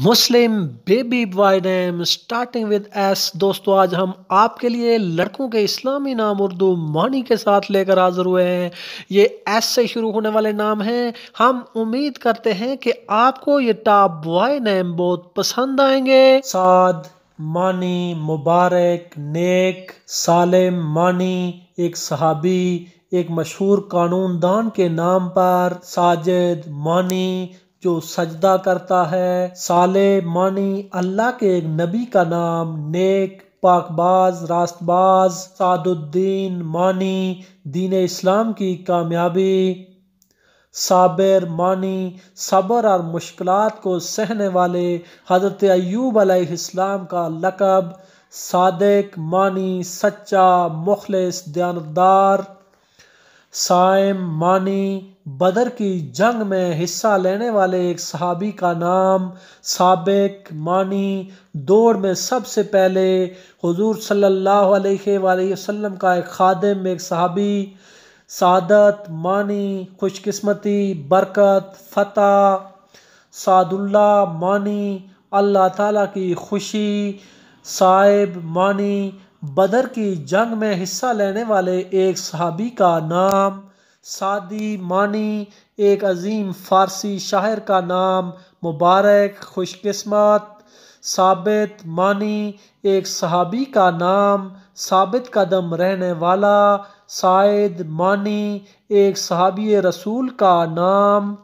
Muslim baby boy name starting with S दोस्तों आज हम आपके लिए लड़कों के इस्लामी नाम उर्दू मानी के साथ लेकर हाजिर हुए हैं ये एस से शुरू होने वाले नाम हैं हम उम्मीद करते हैं कि आपको ये टॉप बॉय नेम बहुत पसंद आएंगे साद मानी मुबारक नेक सालिम मानी एक सहाबी एक मशहूर कानूनदान के नाम पर साजिद मानी जो सजदा करता है साले मानी अल्लाह के एक नबी का नाम नेक पाकबाज रास्तबाज सादुद्दीन मानी दीन इस्लाम की कामयाबी साबिर मानी सबर और मुश्किल को सहने वाले हज़रत अयूब अलैहिस्सलाम का लकब सादक मानी सच्चा मुखलिस दयानदार साइम मानी बदर की जंग में हिस्सा लेने वाले एक सहाबी का नाम सबक मानी दौड़ में सबसे पहले हजूर सल्ला अलैहि का एक खादम एक सहाबी सादत मानी ख़ुशकस्मती बरकत फतह सादुल्ला मानी अल्लाह ताला की खुशी साहिब मानी बदर की जंग में हिस्सा लेने वाले एक सहाबी का नाम सादी मानी एक अजीम फ़ारसी शायर का नाम मुबारक खुशकस्मत साबित मानी एक सहाबी का नाम साबित कदम रहने वाला शायद मानी एक सहाबी रसूल का नाम